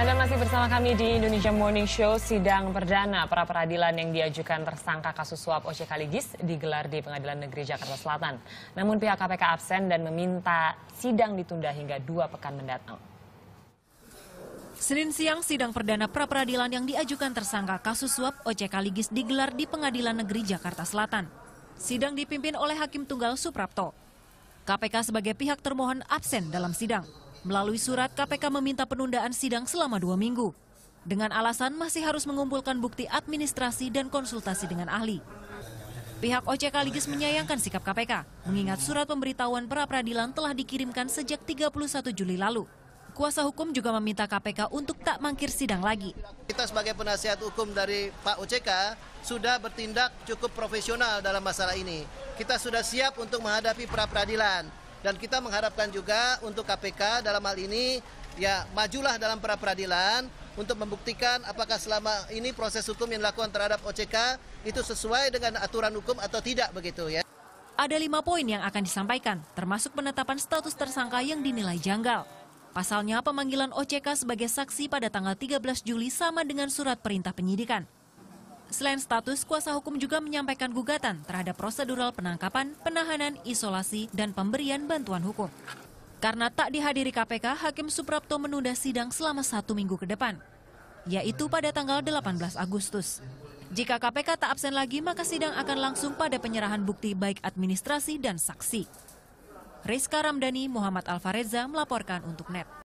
Anda masih bersama kami di Indonesia Morning Show. Sidang perdana pra peradilan yang diajukan tersangka kasus suap OJK Kaligis digelar di Pengadilan Negeri Jakarta Selatan. Namun pihak KPK absen dan meminta sidang ditunda hingga dua pekan mendatang. Senin siang sidang perdana pra peradilan yang diajukan tersangka kasus suap OJK Kaligis digelar di Pengadilan Negeri Jakarta Selatan. Sidang dipimpin oleh Hakim Tunggal Suprapto. KPK sebagai pihak termohon absen dalam sidang. Melalui surat, KPK meminta penundaan sidang selama dua minggu. Dengan alasan masih harus mengumpulkan bukti administrasi dan konsultasi dengan ahli. Pihak OJK Ligis menyayangkan sikap KPK, mengingat surat pemberitahuan pra-peradilan telah dikirimkan sejak 31 Juli lalu. Kuasa hukum juga meminta KPK untuk tak mangkir sidang lagi. Kita sebagai penasihat hukum dari Pak OJK sudah bertindak cukup profesional dalam masalah ini. Kita sudah siap untuk menghadapi pra-peradilan dan kita mengharapkan juga untuk KPK dalam hal ini ya majulah dalam pra peradilan untuk membuktikan apakah selama ini proses hukum yang dilakukan terhadap OJK itu sesuai dengan aturan hukum atau tidak begitu ya. Ada lima poin yang akan disampaikan, termasuk penetapan status tersangka yang dinilai janggal. Pasalnya, pemanggilan OJK sebagai saksi pada tanggal 13 Juli sama dengan surat perintah penyidikan. Selain status, kuasa hukum juga menyampaikan gugatan terhadap prosedural penangkapan, penahanan, isolasi, dan pemberian bantuan hukum. Karena tak dihadiri KPK, Hakim Suprapto menunda sidang selama satu minggu ke depan, yaitu pada tanggal 18 Agustus. Jika KPK tak absen lagi, maka sidang akan langsung pada penyerahan bukti baik administrasi dan saksi. Rizka Ramdhani, Muhammad Alfareza melaporkan untuk NET.